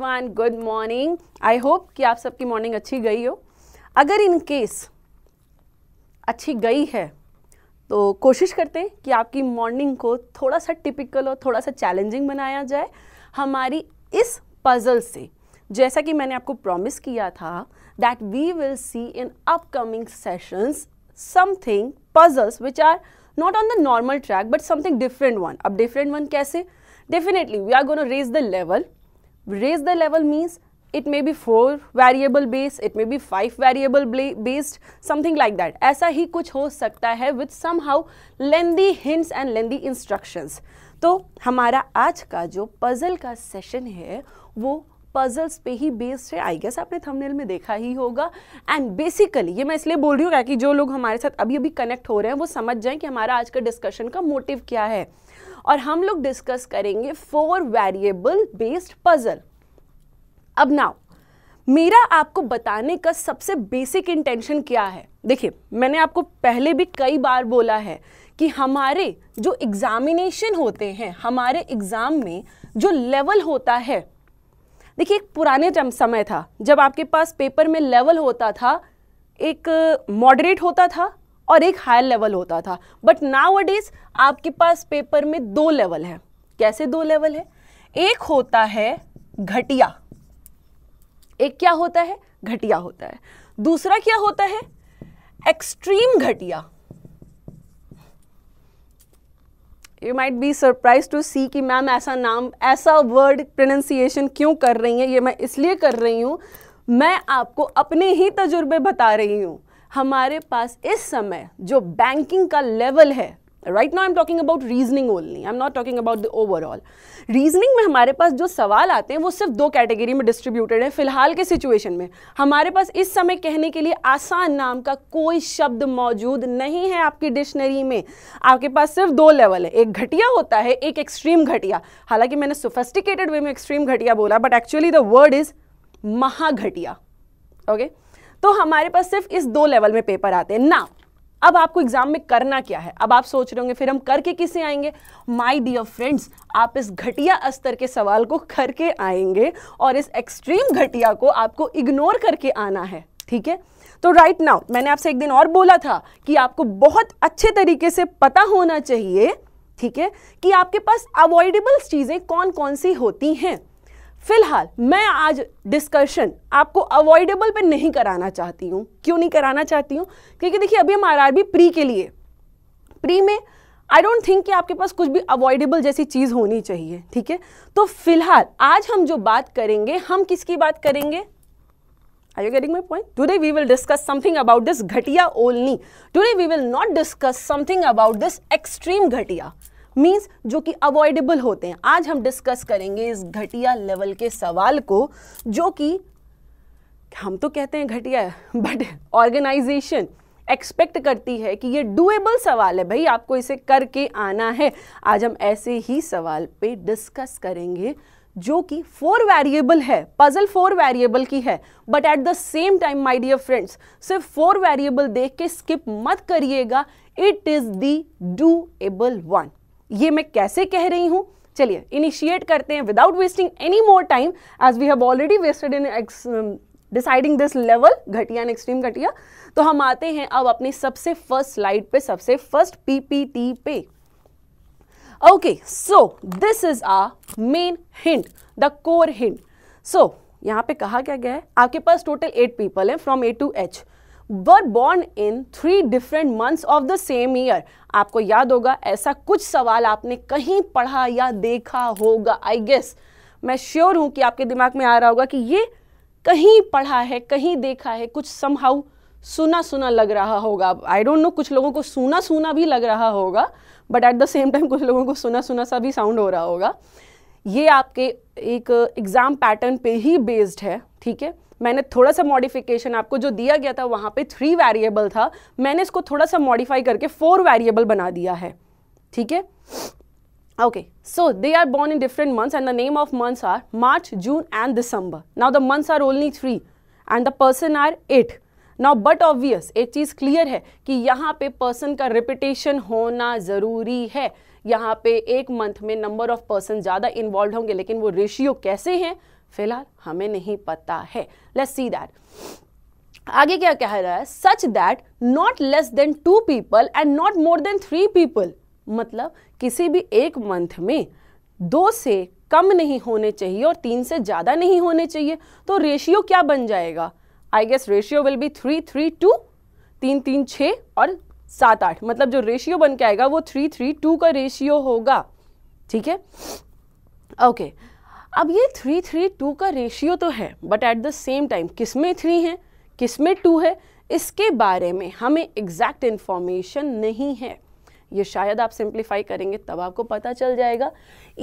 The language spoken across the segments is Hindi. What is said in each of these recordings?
Everyone good morning I hope कि आप सबकी मॉर्निंग अच्छी गई हो अगर इन केस अच्छी गई है तो कोशिश करते हैं कि आपकी मॉर्निंग को थोड़ा सा टिपिकल और थोड़ा सा चैलेंजिंग बनाया जाए हमारी इस पज़ल से जैसा कि मैंने आपको प्रॉमिस किया था that we will see in upcoming sessions something puzzles which are not on the normal track but something different one अब डिफरेंट वन कैसे definitely we are gonna raise the level raise the level means it may be four variable based it may be five variable based something like that aisa hi kuch ho sakta hai with somehow lengthy hints and lengthy instructions तो हमारा आज का जो पजल का सेशन है वो पजल्स पे ही बेस्ड है आई गेस आपने थंबनेल में देखा ही होगा एंड बेसिकली ये मैं इसलिए बोल रही हूँ कि जो लोग हमारे साथ अभी अभी कनेक्ट हो रहे हैं वो समझ जाएं कि हमारा आज का डिस्कशन का मोटिव क्या है और हम लोग डिस्कस करेंगे फोर वेरिएबल बेस्ड पजल अब नाउ मेरा आपको बताने का सबसे बेसिक इंटेंशन क्या है देखिए मैंने आपको पहले भी कई बार बोला है कि हमारे जो एग्जामिनेशन होते हैं हमारे एग्ज़ाम में जो लेवल होता है देखिए एक पुराने समय था जब आपके पास पेपर में लेवल होता था एक मॉडरेट होता था और एक हायर लेवल होता था बट नाउ डेज आपके पास पेपर में दो लेवल है कैसे दो लेवल है एक होता है घटिया एक क्या होता है घटिया होता है दूसरा क्या होता है एक्सट्रीम घटिया you might be surprise to see कि मैम ऐसा नाम ऐसा वर्ड प्रोनाउंसिएशन क्यों कर रही है ये मैं इसलिए कर रही हूं मैं आपको अपने ही तजुर्बे बता रही हूं हमारे पास इस समय जो बैंकिंग का लेवल है right now I am talking about reasoning only I am not talking about the overall reasoning में हमारे पास जो सवाल आते हैं वो सिर्फ दो कैटेगरी में डिस्ट्रीब्यूटेड है फिलहाल के सिचुएशन में हमारे पास इस समय कहने के लिए आसान नाम का कोई शब्द मौजूद नहीं है आपकी डिक्शनरी में आपके पास सिर्फ दो लेवल है एक घटिया होता है एक एक्सट्रीम घटिया हालांकि मैंने सोफेस्टिकेटेड वे में एक्सट्रीम घटिया बोला but actually the word is महाघटिया ओके okay? तो हमारे पास सिर्फ इस दो लेवल में पेपर आते हैं ना अब आपको एग्जाम में करना क्या है अब आप सोच रहे होंगे फिर हम करके किसे आएंगे माय डियर फ्रेंड्स आप इस घटिया स्तर के सवाल को करके आएंगे और इस एक्सट्रीम घटिया को आपको इग्नोर करके आना है ठीक है तो राइट right नाउ मैंने आपसे एक दिन और बोला था कि आपको बहुत अच्छे तरीके से पता होना चाहिए ठीक है कि आपके पास अवॉइडेबल चीज़ें कौन कौन सी होती हैं फिलहाल मैं आज डिस्कशन आपको अवॉइडेबल पे नहीं कराना चाहती हूँ क्यों नहीं कराना चाहती हूँ क्योंकि देखिए अभी हम आर प्री के लिए प्री में आई डोंट थिंक कि आपके पास कुछ भी अवॉइडेबल जैसी चीज़ होनी चाहिए ठीक है तो फिलहाल आज हम जो बात करेंगे हम किसकी बात करेंगे Are you getting my point? Today we will discuss something about this घटिया ओलनी Today we will not discuss something about this extreme घटिया मीन्स जो कि अवॉइडेबल होते हैं आज हम डिस्कस करेंगे इस घटिया लेवल के सवाल को जो कि हम तो कहते हैं घटिया बट ऑर्गेनाइजेशन एक्सपेक्ट करती है कि ये डुएबल सवाल है भाई आपको इसे करके आना है आज हम ऐसे ही सवाल पे डिस्कस करेंगे जो कि फोर वेरिएबल है पजल फोर वेरिएबल की है but at the same time my dear friends सिर्फ फोर वेरिएबल देख के स्किप मत करिएगा it is the doable one ये मैं कैसे कह रही हूँ चलिए इनिशिएट करते हैं without wasting any more time as we have already wasted in deciding this level घटिया एंड एक्सट्रीम घटिया तो हम आते हैं अब अपने सबसे फर्स्ट स्लाइड पे सबसे फर्स्ट पीपीटी पे okay so this is a main hint the core hint so यहां पे कहा क्या गया है आपके पास टोटल एट पीपल हैं from A to H were born in three different months of the same year आपको याद होगा ऐसा कुछ सवाल आपने कहीं पढ़ा या देखा होगा आई गेस मैं श्योर हूं कि आपके दिमाग में आ रहा होगा कि ये कहीं पढ़ा है कहीं देखा है कुछ समहाउ सुना सुना लग रहा होगा आई डोंट नो कुछ लोगों को सुना सुना भी लग रहा होगा but at the same time कुछ लोगों को सुना सुना सा भी साउंड हो रहा होगा ये आपके एक एग्ज़ाम पैटर्न पे ही बेस्ड है ठीक है मैंने थोड़ा सा मॉडिफिकेशन आपको जो दिया गया था वहां पे थ्री वेरिएबल था मैंने इसको थोड़ा सा मॉडिफाई करके फोर वेरिएबल बना दिया है ठीक है okay so they are born in different months and the name of months are March June and December now the months are only three and the person are eight now but obvious एक चीज क्लियर है कि यहाँ पे पर्सन का रिपीटेशन होना जरूरी है यहाँ पे एक मंथ में नंबर ऑफ पर्सन ज्यादा इन्वॉल्व होंगे लेकिन वो रेशियो कैसे हैं फिलहाल हमें नहीं पता है लेट्स सी दैट आगे क्या कह रहा है such that not less than two people and not more than three people मतलब किसी भी एक मंथ में दो से कम नहीं होने चाहिए और तीन से ज़्यादा नहीं होने चाहिए तो रेशियो क्या बन जाएगा I guess ratio will be three three two तीन तीन छ और सात आठ मतलब जो रेशियो बन के आएगा वो थ्री थ्री टू का रेशियो होगा ठीक है ओके okay. अब ये थ्री थ्री टू का रेशियो तो है but at the same time किस में थ्री है किस में टू है इसके बारे में हमें एग्जैक्ट इन्फॉर्मेशन नहीं है ये शायद आप सिंप्लीफाई करेंगे तब आपको पता चल जाएगा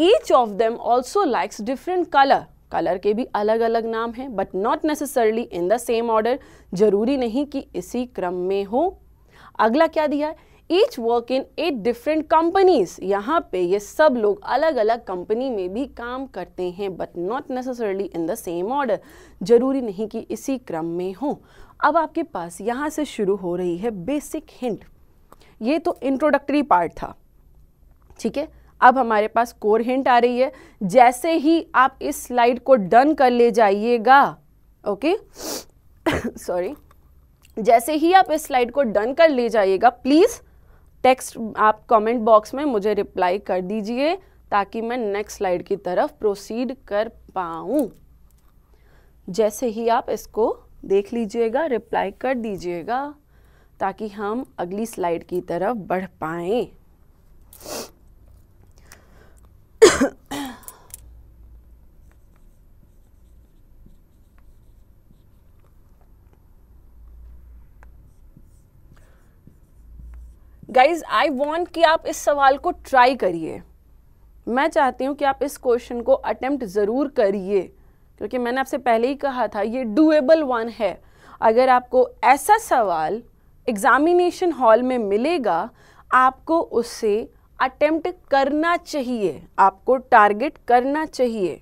each of them also likes different colour colour के भी अलग अलग नाम हैं but not necessarily in the same order जरूरी नहीं कि इसी क्रम में हो अगला क्या दिया है each work in eight different companies यहाँ पे ये सब लोग अलग अलग कंपनी में भी काम करते हैं but not necessarily in the same order जरूरी नहीं कि इसी क्रम में हो अब आपके पास यहाँ से शुरू हो रही है बेसिक हिंट ये तो इंट्रोडक्टरी पार्ट था ठीक है अब हमारे पास कोर हिंट आ रही है जैसे ही आप इस स्लाइड को डन कर ले जाइएगा ओके सॉरी जैसे ही आप इस स्लाइड को डन कर ले जाइएगा प्लीज़ टेक्स्ट आप कमेंट बॉक्स में मुझे रिप्लाई कर दीजिए ताकि मैं नेक्स्ट स्लाइड की तरफ प्रोसीड कर पाऊँ जैसे ही आप इसको देख लीजिएगा रिप्लाई कर दीजिएगा ताकि हम अगली स्लाइड की तरफ बढ़ पाएँ गाइज आई वॉन्ट कि आप इस सवाल को ट्राई करिए मैं चाहती हूँ कि आप इस क्वेश्चन को अटेम्प्ट ज़रूर करिए क्योंकि मैंने आपसे पहले ही कहा था ये डूएबल वन है अगर आपको ऐसा सवाल एग्ज़ामिनेशन हॉल में मिलेगा आपको उससे अटेम्प्ट करना चाहिए आपको टारगेट करना चाहिए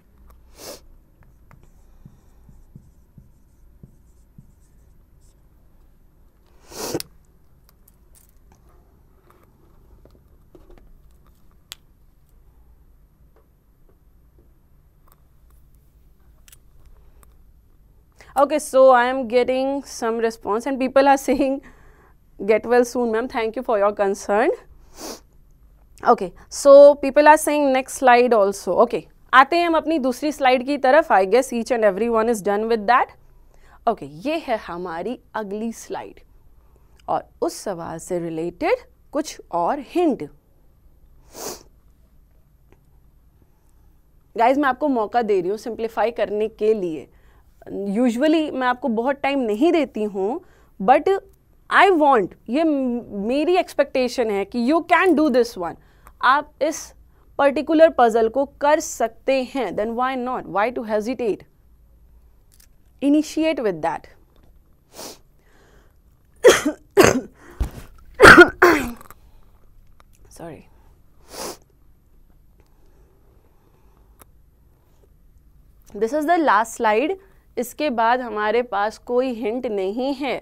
okay so i am getting some response and people are saying get well soon ma'am thank you for your concern okay so people are saying next slide also okay आते हैं हम अपनी दूसरी स्लाइड की तरफ I guess each and every one is done with that okay ये है हमारी अगली स्लाइड और उस सवाल से रिलेटेड कुछ और हिंट गाइज मैं आपको मौका दे रही हूँ सिंप्लीफाई करने के लिए यूजुअली मैं आपको बहुत टाइम नहीं देती हूँ बट आई वॉन्ट ये मेरी एक्सपेक्टेशन है कि you can do this one आप इस पर्टिकुलर पजल को कर सकते हैं then why not why to hesitate initiate with that sorry this is the last slide इसके बाद हमारे पास कोई हिंट नहीं है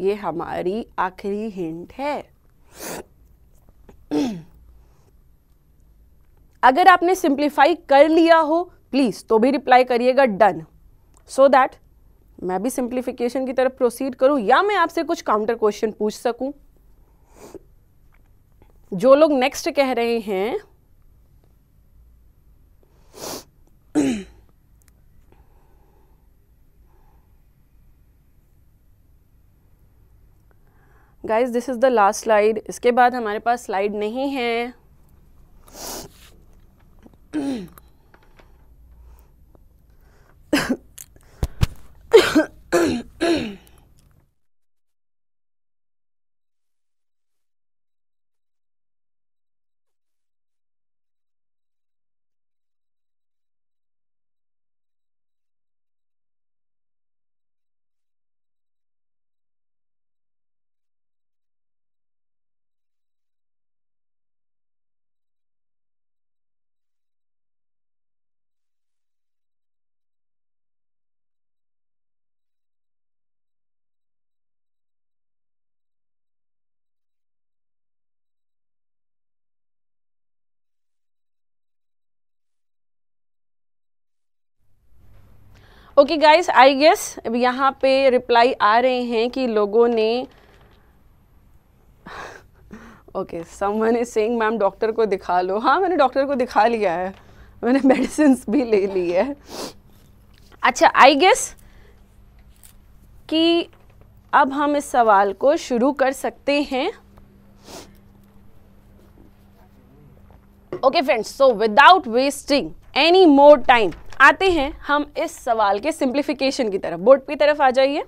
ये हमारी आखिरी हिंट है अगर आपने सिंप्लीफाई कर लिया हो प्लीज़ तो भी रिप्लाई करिएगा डन सो दैट मैं भी सिंप्लीफिकेशन की तरफ प्रोसीड करूं या मैं आपसे कुछ काउंटर क्वेश्चन पूछ सकूं जो लोग नेक्स्ट कह रहे हैं guys this is the last slide इसके बाद हमारे पास स्लाइड नहीं है ओके गाइस आई गेस यहाँ पे रिप्लाई आ रहे हैं कि लोगों ने okay someone is saying ma'am doctor को दिखा लो हाँ मैंने डॉक्टर को दिखा लिया है मैंने मेडिसिन भी ले ली है अच्छा आई गेस कि अब हम इस सवाल को शुरू कर सकते हैं okay friends so without wasting any more time आते हैं हम इस सवाल के सिंप्लीफिकेशन की तरफ बोर्ड की तरफ आ जाइए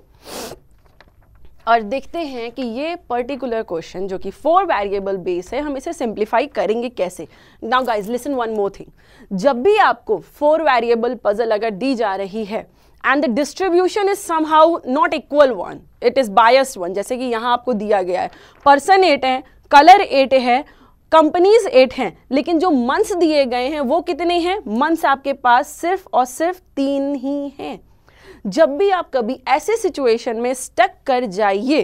और देखते हैं कि ये पर्टिकुलर क्वेश्चन जो कि फोर वेरिएबल बेस है हम इसे सिंप्लीफाई करेंगे कैसे now guys listen one more thing जब भी आपको फोर वेरिएबल पजल अगर दी जा रही है and the distribution is somehow not equal one it is biased one जैसे कि यहाँ आपको दिया गया है पर्सन एट है कलर एट है कंपनीज एट हैं लेकिन जो मंथ्स दिए गए हैं वो कितने हैं मंथ्स आपके पास सिर्फ और सिर्फ तीन ही हैं जब भी आप कभी ऐसे सिचुएशन में स्टक कर जाइए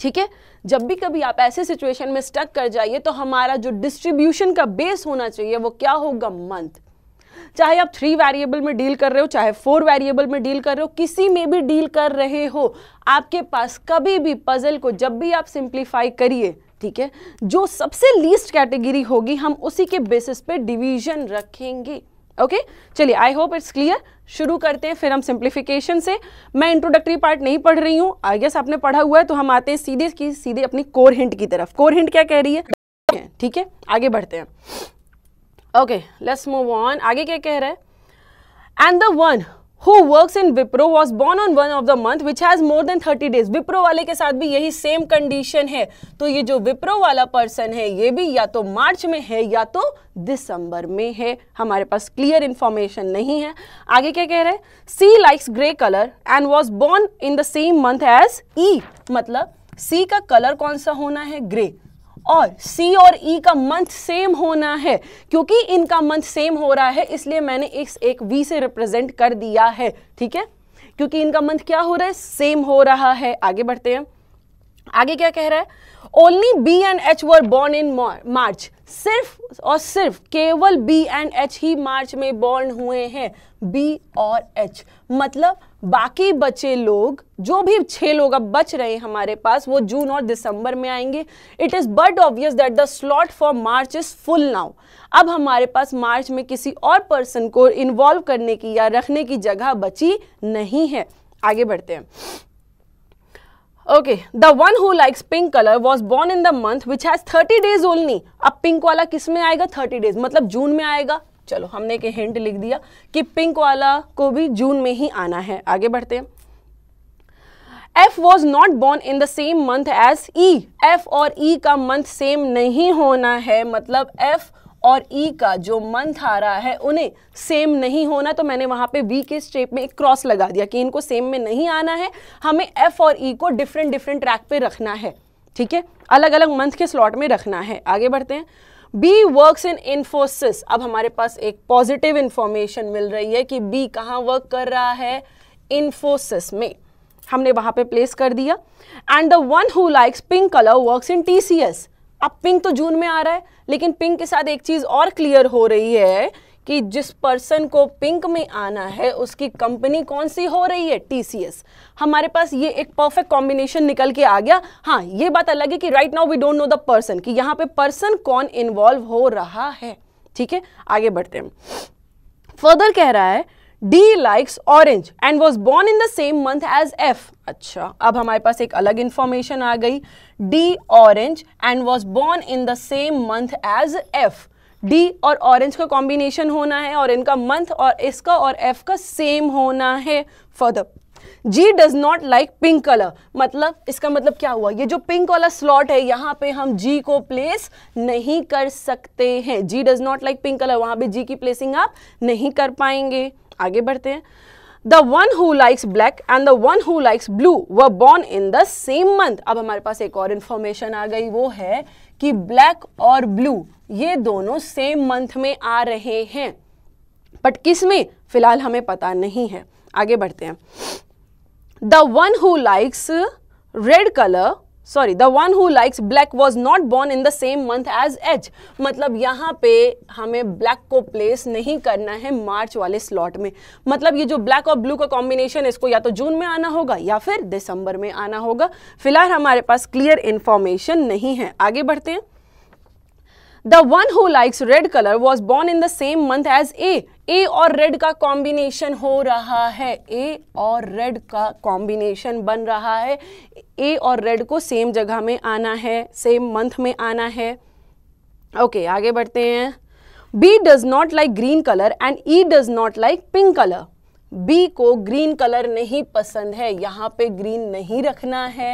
ठीक है जब भी कभी आप ऐसे सिचुएशन में स्टक कर जाइए तो हमारा जो डिस्ट्रीब्यूशन का बेस होना चाहिए वो क्या होगा मंथ चाहे आप थ्री वेरिएबल में डील कर रहे हो चाहे फोर वेरिएबल में डील कर रहे हो किसी में भी डील कर रहे हो आपके पास कभी भी पजल को जब भी आप सिंप्लीफाई करिए ठीक है जो सबसे लीस्ट कैटेगरी होगी हम उसी के बेसिस पे डिवीजन रखेंगे ओके चलिए आई होप इट्स क्लियर शुरू करते हैं फिर हम सिंप्लीफिकेशन से मैं इंट्रोडक्टरी पार्ट नहीं पढ़ रही हूँ आई गेस आपने पढ़ा हुआ है तो हम आते हैं सीधे की सीधे अपनी कोर हिंट की तरफ कोर हिंट क्या कह रही है ठीक है आगे बढ़ते हैं ओके लेट्स मूव ऑन आगे क्या कह रहा है and the one who works in Wipro was born on one of the month which has more than 30 days. Wipro वाले के साथ भी यही same condition है तो ये जो Wipro वाला person है ये भी या तो March में है या तो December में है हमारे पास clear information नहीं है आगे क्या कह रहे हैं C likes grey colour and was born in the same month as E मतलब C का color कौन सा होना है grey और सी और ई e का मंथ सेम होना है क्योंकि इनका मंथ सेम हो रहा है इसलिए मैंने इस एक वी से रिप्रेजेंट कर दिया है ठीक है क्योंकि इनका मंथ क्या हो रहा है सेम हो रहा है आगे बढ़ते हैं आगे क्या कह रहा है only B and H were born in March सिर्फ और सिर्फ केवल बी एंड एच ही मार्च में बॉर्न हुए हैं बी और एच मतलब बाकी बचे लोग जो भी छह लोग अब बच रहे हैं हमारे पास वो जून और दिसंबर में आएंगे it is but obvious that the slot for March is full now अब हमारे पास मार्च में किसी और पर्सन को इन्वॉल्व करने की या रखने की जगह बची नहीं है आगे बढ़ते हैं okay the one who likes pink colour was born in the month which has thirty days only अब पिंक वाला किस में आएगा थर्टी डेज मतलब जून में आएगा चलो हमने एक हिंट लिख दिया कि पिंक वाला को भी जून में ही आना है आगे बढ़ते हैं F was not born in the same month as E F और ई e का मंथ सेम नहीं होना है मतलब एफ और ई e का जो मंथ आ रहा है उन्हें सेम नहीं होना तो मैंने वहाँ पे वी के स्टेप में एक क्रॉस लगा दिया कि इनको सेम में नहीं आना है हमें एफ और ई e को डिफरेंट डिफरेंट ट्रैक पे रखना है ठीक है अलग अलग मंथ के स्लॉट में रखना है आगे बढ़ते हैं बी वर्क्स इन इन्फोसिस अब हमारे पास एक पॉजिटिव इंफॉर्मेशन मिल रही है कि बी कहाँ वर्क कर रहा है इन्फोसिस में हमने वहाँ पे प्लेस कर दिया and the one who likes pink colour works in T अब पिंक तो जून में आ रहा है लेकिन पिंक के साथ एक चीज़ और क्लियर हो रही है कि जिस पर्सन को पिंक में आना है उसकी कंपनी कौन सी हो रही है टीसीएस हमारे पास ये एक परफेक्ट कॉम्बिनेशन निकल के आ गया हाँ ये बात अलग है कि right now we don't know the person कि यहाँ पे पर्सन कौन इन्वॉल्व हो रहा है ठीक है आगे बढ़ते हैं फर्दर कह रहा है D likes orange and was born in the same month as F अच्छा अब हमारे पास एक अलग इंफॉर्मेशन आ गई D orange and was born in the same month as F D और ऑरेंज का कॉम्बिनेशन होना है और इनका मंथ और इसका और एफ का सेम होना है further G does not like pink colour मतलब इसका मतलब क्या हुआ ये जो पिंक वाला स्लॉट है यहाँ पे हम जी को प्लेस नहीं कर सकते हैं G does not like pink colour वहां पे जी की प्लेसिंग आप नहीं कर पाएंगे आगे बढ़ते हैं the one who likes black and the one who likes blue were born in the same month अब हमारे पास एक और इन्फॉर्मेशन आ गई वो है कि ब्लैक और ब्लू ये दोनों सेम मंथ में आ रहे हैं बट किस में फिलहाल हमें पता नहीं है आगे बढ़ते हैं the one who likes red colour sorry the one who likes black was not born in the same month as H मतलब यहाँ पे हमें ब्लैक को प्लेस नहीं करना है मार्च वाले स्लॉट में मतलब ये जो ब्लैक और ब्लू का कॉम्बिनेशन है इसको या तो जून में आना होगा या फिर दिसंबर में आना होगा फिलहाल हमारे पास क्लियर इन्फॉर्मेशन नहीं है आगे बढ़ते हैं the one who likes red colour was born in the same month as A A और रेड का कॉम्बिनेशन हो रहा है ए और रेड का कॉम्बिनेशन बन रहा है ए और रेड को सेम जगह में आना है सेम मंथ में आना है ओके okay, आगे बढ़ते हैं B does not like green colour and E does not like pink colour B को ग्रीन कलर नहीं पसंद है यहां पे ग्रीन नहीं रखना है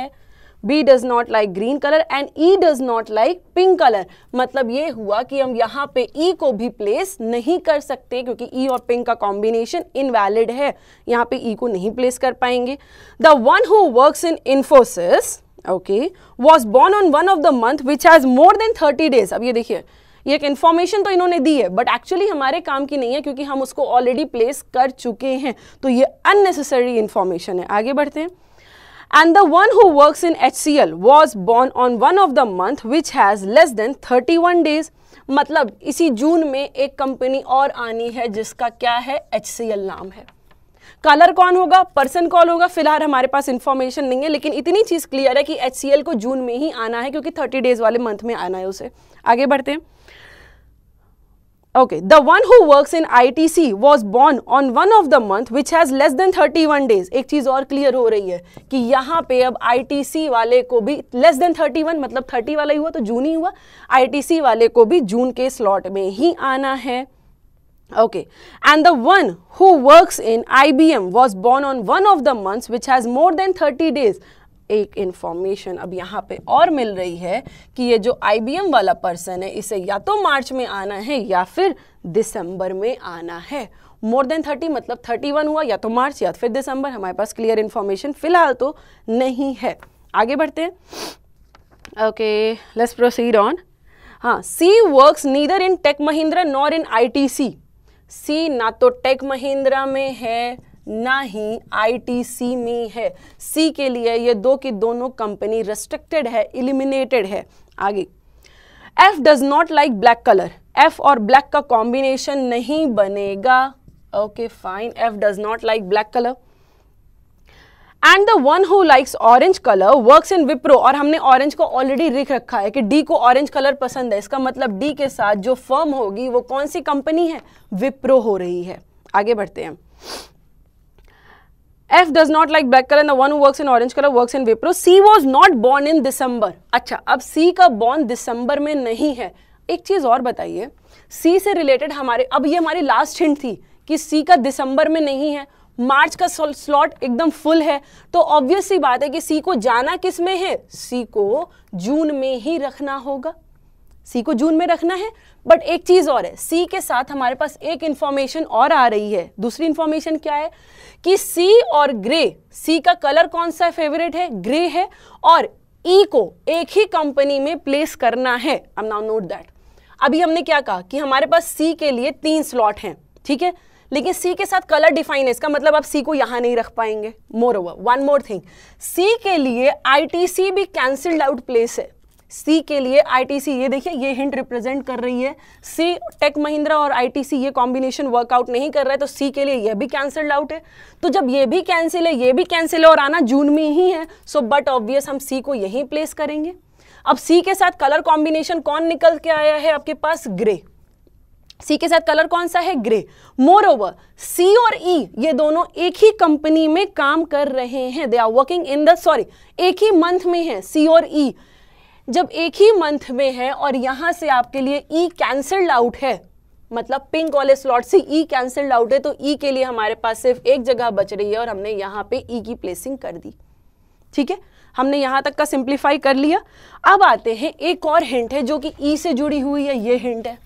B does not like green colour and E does not like pink colour मतलब ये हुआ कि हम यहाँ पे ई e को भी प्लेस नहीं कर सकते क्योंकि ई e और पिंक का कॉम्बिनेशन इनवैलिड है यहाँ पे ई e को नहीं प्लेस कर पाएंगे the one who works in Infosys okay was born on one of the month which has more than thirty days अब ये देखिए ये एक इन्फॉर्मेशन तो इन्होंने दी है बट एक्चुअली हमारे काम की नहीं है क्योंकि हम उसको ऑलरेडी प्लेस कर चुके हैं तो ये अननेसेसरी इन्फॉर्मेशन है आगे बढ़ते हैं and the one who works in HCL was born on one of the month which has less than 31 days मतलब इसी जून में एक कंपनी और आनी है जिसका क्या है एच नाम है कलर कौन होगा पर्सन कॉल होगा फिलहाल हमारे पास इंफॉर्मेशन नहीं है लेकिन इतनी चीज़ क्लियर है कि एच को जून में ही आना है क्योंकि थर्टी डेज वाले मंथ में आना है उसे आगे बढ़ते हैं Okay, the one who works in ITC was born on one of the month which has less than 31 days. ek cheez aur clear ho rahi hai ki yahan pe ab ITC wale ko bhi less than 31 matlab 30 wala hi hua to june hi hua ITC wale ko bhi june ke slot mein hi aana hai okay and the one who works in IBM was born on one of the months which has more than 30 days एक इन्फॉर्मेशन अब यहाँ पे और मिल रही है कि ये जो आई वाला पर्सन है इसे या तो मार्च में आना है या फिर दिसंबर में आना है मोर देन थर्टी मतलब थर्टी वन हुआ या तो मार्च या फिर दिसंबर हमारे पास क्लियर इन्फॉर्मेशन फिलहाल तो नहीं है आगे बढ़ते हैं ओके लेट्स प्रोसीड ऑन हाँ C works neither in Tech Mahindra nor in I C ना तो टेक महिंद्रा में है ना ही आईटीसी में है सी के लिए ये दो की दोनों कंपनी रेस्ट्रिक्टेड है इलिमिनेटेड है आगे F does not like black colour F और ब्लैक का कॉम्बिनेशन नहीं बनेगा okay fine F does not like black colour and the one who likes orange colour works in Wipro और हमने ऑरेंज को ऑलरेडी लिख रखा है कि डी को ऑरेंज कलर पसंद है इसका मतलब डी के साथ जो फर्म होगी वो कौन सी कंपनी है विप्रो हो रही है आगे बढ़ते हैं F does not like black colour one work in orange colour work in Wipro C was not born in December अच्छा अब सी का बॉर्न दिसंबर में नहीं है एक चीज और बताइए सी से रिलेटेड हमारे अब ये हमारी लास्ट हिंट थी कि सी का दिसंबर में नहीं है मार्च का स्लॉट एकदम फुल है तो ऑब्वियस सी बात है कि सी को जाना किस में है सी को जून में ही रखना होगा सी को जून में रखना है बट एक चीज़ और है सी के साथ हमारे पास एक इंफॉर्मेशन और आ रही है दूसरी इंफॉर्मेशन क्या है कि सी और ग्रे सी का कलर कौन सा फेवरेट है ग्रे है और ई e को एक ही कंपनी में प्लेस करना है अब नाउ नोट दैट अभी हमने क्या कहा कि हमारे पास सी के लिए तीन स्लॉट हैं ठीक है लेकिन सी के साथ कलर डिफाइन है इसका मतलब आप सी को यहां नहीं रख पाएंगे more over one more thing C के लिए आईटीसी भी कैंसिल्ड आउट प्लेस है सी के लिए आईटीसी ये देखिए ये हिंट रिप्रेजेंट कर रही है सी टेक महिंद्रा और आईटीसी ये कॉम्बिनेशन वर्कआउट नहीं कर रहा है तो सी के लिए ये भी कैंसल्ड आउट है तो जब ये भी कैंसिल है ये भी कैंसिल है और आना जून में ही है सो बट ऑब्वियस हम सी को यहीं प्लेस करेंगे अब सी के साथ कलर कॉम्बिनेशन कौन निकल के आया है आपके पास ग्रे सी के साथ कलर कौन सा है ग्रे मोर ओवर सी और ई e, ये दोनों एक ही कंपनी में काम कर रहे हैं they are working in the sorry एक ही मंथ में है सी और ई e. जब एक ही मंथ में है और यहां से आपके लिए ई कैंसल्ड आउट है मतलब पिंक वाले स्लॉट से ई कैंसल्ड आउट है तो ई e के लिए हमारे पास सिर्फ एक जगह बच रही है और हमने यहां पे ई e की प्लेसिंग कर दी ठीक है हमने यहां तक का सिंप्लीफाई कर लिया अब आते हैं एक और हिंट है जो कि ई e से जुड़ी हुई है ये हिंट है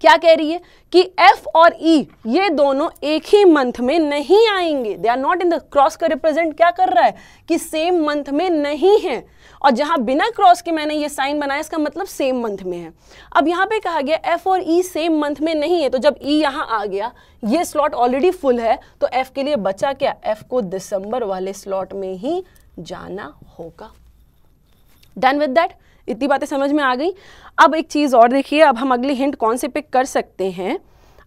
क्या कह रही है कि एफ और E ये दोनों एक ही मंथ में नहीं आएंगे they are not in the cross का रिप्रेजेंट क्या कर रहा है कि सेम मंथ में नहीं है और जहां बिना क्रॉस के मैंने ये साइन बनाया इसका मतलब सेम मंथ में है अब यहां पे कहा गया एफ और E सेम मंथ में नहीं है तो जब E यहां आ गया ये स्लॉट ऑलरेडी फुल है तो एफ के लिए बचा क्या एफ को दिसंबर वाले स्लॉट में ही जाना होगा डन विद दैट इतनी बातें समझ में आ गई अब एक चीज़ और देखिए अब हम अगली हिंट कौन से पिक कर सकते हैं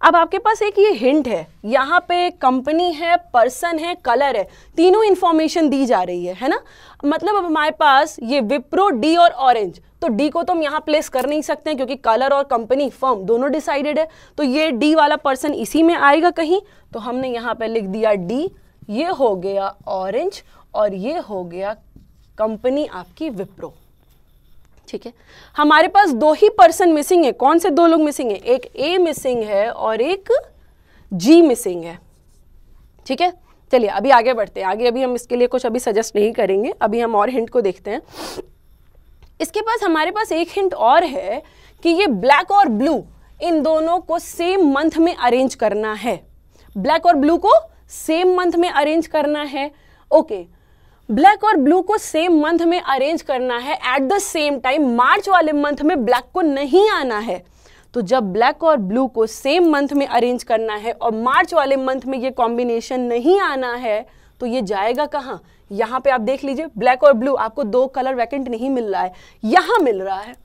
अब आपके पास एक ये हिंट है यहाँ पे कंपनी है पर्सन है कलर है तीनों इन्फॉर्मेशन दी जा रही है है ना मतलब अब हमारे पास ये विप्रो डी और ऑरेंज तो डी को तो हम यहाँ प्लेस कर नहीं सकते हैं क्योंकि कलर और कंपनी फर्म दोनों डिसाइडेड है तो ये डी वाला पर्सन इसी में आएगा कहीं तो हमने यहाँ पर लिख दिया डी ये हो गया ऑरेंज और ये हो गया कंपनी आपकी विप्रो ठीक है हमारे पास दो ही पर्सन मिसिंग है कौन से दो लोग मिसिंग है एक ए मिसिंग है और एक जी मिसिंग है ठीक है चलिए अभी आगे बढ़ते हैं आगे अभी हम इसके लिए कुछ अभी सजेस्ट नहीं करेंगे अभी हम और हिंट को देखते हैं इसके पास हमारे पास एक हिंट और है कि ये ब्लैक और ब्लू इन दोनों को सेम मंथ में अरेंज करना है ब्लैक और ब्लू को सेम मंथ में अरेंज करना है ओके okay. ब्लैक और ब्लू को सेम मंथ में अरेंज करना है at the same time March वाले मंथ में ब्लैक को नहीं आना है तो जब ब्लैक और ब्लू को सेम मंथ में अरेंज करना है और मार्च वाले मंथ में ये कॉम्बिनेशन नहीं आना है तो ये जाएगा कहाँ यहाँ पे आप देख लीजिए ब्लैक और ब्लू आपको दो कलर वैकेंट नहीं मिल रहा है यहाँ मिल रहा है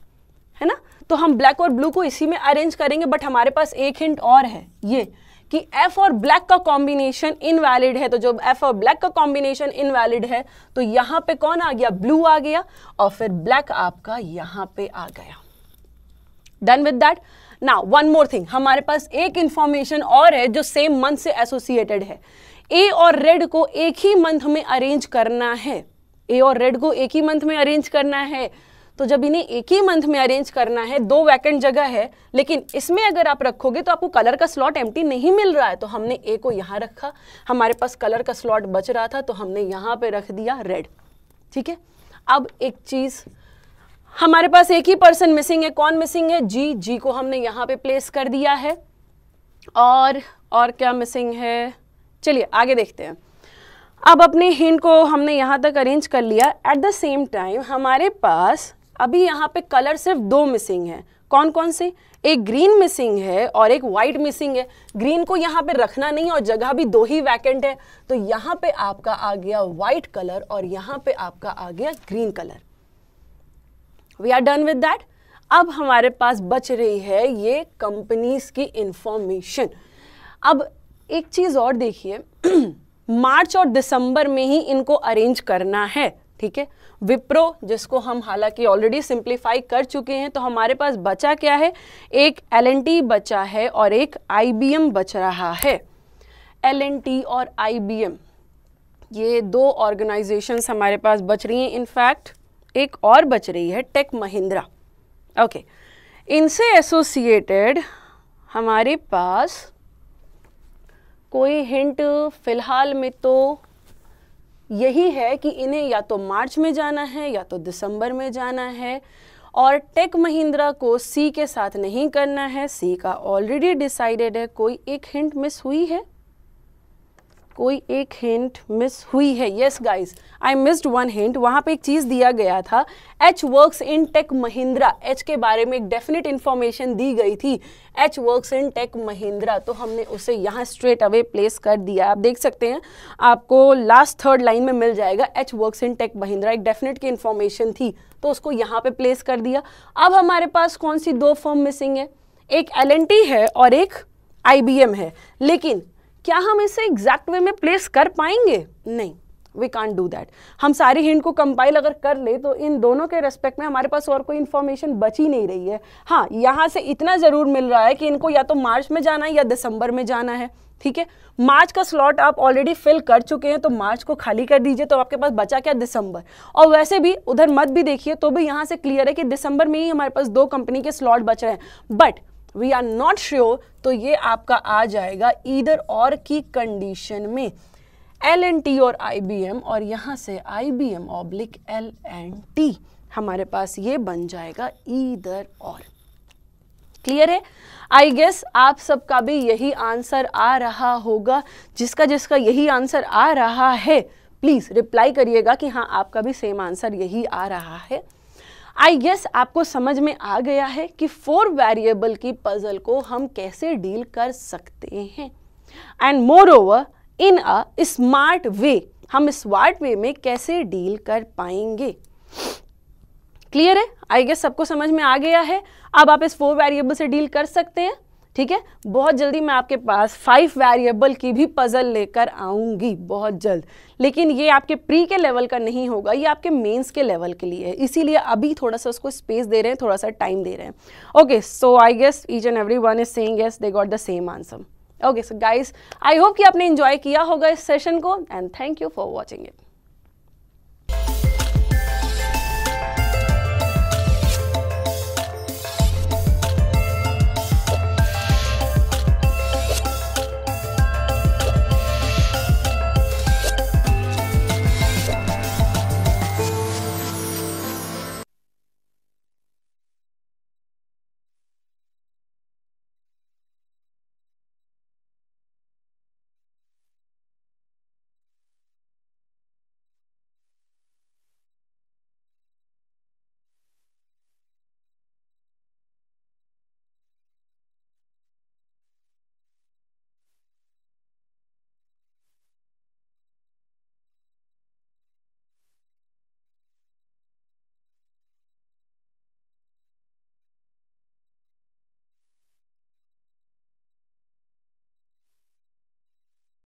है ना तो हम ब्लैक और ब्लू को इसी में अरेंज करेंगे बट हमारे पास एक हिंट और है ये कि एफ और ब्लैक का कॉम्बिनेशन इनवैलिड है तो जब एफ और ब्लैक का कॉम्बिनेशन इनवैलिड है तो यहां पे कौन आ गया ब्लू आ गया और फिर ब्लैक आपका यहाँ पे आ गया done with that now one more thing हमारे पास एक इंफॉर्मेशन और है जो सेम मंथ से एसोसिएटेड है ए और रेड को एक ही मंथ में अरेंज करना है ए और रेड को एक ही मंथ में अरेंज करना है तो जब इन्हें एक ही मंथ में अरेंज करना है दो वैकेंट जगह है लेकिन इसमें अगर आप रखोगे तो आपको कलर का स्लॉट एम्प्टी नहीं मिल रहा है तो हमने ए को यहाँ रखा हमारे पास कलर का स्लॉट बच रहा था तो हमने यहाँ पे रख दिया रेड ठीक है अब एक चीज़ हमारे पास एक ही पर्सन मिसिंग है कौन मिसिंग है जी जी को हमने यहाँ पे प्लेस कर दिया है और और क्या मिसिंग है चलिए आगे देखते हैं अब अपने हिंड को हमने यहाँ तक अरेंज कर लिया एट द सेम टाइम हमारे पास अभी यहाँ पे कलर सिर्फ दो मिसिंग हैं कौन कौन से एक ग्रीन मिसिंग है और एक वाइट मिसिंग है ग्रीन को यहाँ पे रखना नहीं और जगह भी दो ही वैकेंट है तो यहाँ पे आपका आ गया वाइट कलर और यहाँ पे आपका आ गया green colour we are done with that अब हमारे पास बच रही है ये कंपनीज की इंफॉर्मेशन अब एक चीज़ और देखिए मार्च और दिसंबर में ही इनको अरेंज करना है ठीक है विप्रो जिसको हम हालांकि ऑलरेडी सिंप्लीफाई कर चुके हैं तो हमारे पास बचा क्या है एक एल बचा है और एक आई बच रहा है एल और आई ये दो ऑर्गेनाइजेशंस हमारे पास बच रही हैं इनफैक्ट एक और बच रही है टेक महिंद्रा ओके इनसे एसोसिएटेड हमारे पास कोई हिंट फ़िलहाल में तो यही है कि इन्हें या तो मार्च में जाना है या तो दिसंबर में जाना है और टेक महिंद्रा को सी के साथ नहीं करना है सी का ऑलरेडी डिसाइडेड है कोई एक हिंट मिस हुई है कोई एक हिंट मिस हुई है yes guys I missed one hint वहां पे एक चीज़ दिया गया था H works in Tech Mahindra H के बारे में एक डेफिनेट इन्फॉर्मेशन दी गई थी H works in Tech Mahindra तो हमने उसे यहाँ स्ट्रेट अवे प्लेस कर दिया आप देख सकते हैं आपको लास्ट थर्ड लाइन में मिल जाएगा H works in Tech Mahindra एक डेफिनेट की इन्फॉर्मेशन थी तो उसको यहाँ पे प्लेस कर दिया अब हमारे पास कौन सी दो फॉर्म मिसिंग है एक एल है और एक आई है लेकिन क्या हम इसे एग्जैक्ट वे में प्लेस कर पाएंगे नहीं वी कॉन्ट डू दैट हम सारी हिंट को कंपाइल अगर कर ले तो इन दोनों के रेस्पेक्ट में हमारे पास और कोई इन्फॉर्मेशन बची नहीं रही है हाँ यहाँ से इतना ज़रूर मिल रहा है कि इनको या तो मार्च में जाना है या दिसंबर में जाना है ठीक है मार्च का स्लॉट आप ऑलरेडी फिल कर चुके हैं तो मार्च को खाली कर दीजिए तो आपके पास बचा क्या दिसंबर और वैसे भी उधर मत भी देखिए तो भी यहाँ से क्लियर है कि दिसंबर में ही हमारे पास दो कंपनी के स्लॉट बच रहे हैं but we are not sure तो ये आपका आ जाएगा ईदर और की कंडीशन में एल एन टी और आई बी एम और यहाँ से I B M oblique L N T हमारे पास ये बन जाएगा ईदर और क्लियर है आई गेस आप सबका भी यही आंसर आ रहा होगा जिसका जिसका यही आंसर आ रहा है प्लीज़ रिप्लाई करिएगा कि हाँ आपका भी सेम आंसर यही आ रहा है आई गेस आपको समझ में आ गया है कि फोर वेरिएबल की पजल को हम कैसे डील कर सकते हैं and more over in a smart way हम स्मार्ट वे में कैसे डील कर पाएंगे क्लियर है आई गेस सबको समझ में आ गया है अब आप इस फोर वेरिएबल से डील कर सकते हैं ठीक है बहुत जल्दी मैं आपके पास फाइव वेरिएबल की भी पज़ल लेकर आऊंगी बहुत जल्द लेकिन ये आपके प्री के लेवल का नहीं होगा ये आपके मेंस के लेवल के लिए है इसीलिए अभी थोड़ा सा उसको स्पेस दे रहे हैं थोड़ा सा टाइम दे रहे हैं okay so I guess each and every one is saying guess they got the same answer okay so guys I hope कि आपने इन्जॉय किया होगा इस सेशन को and thank you for watching it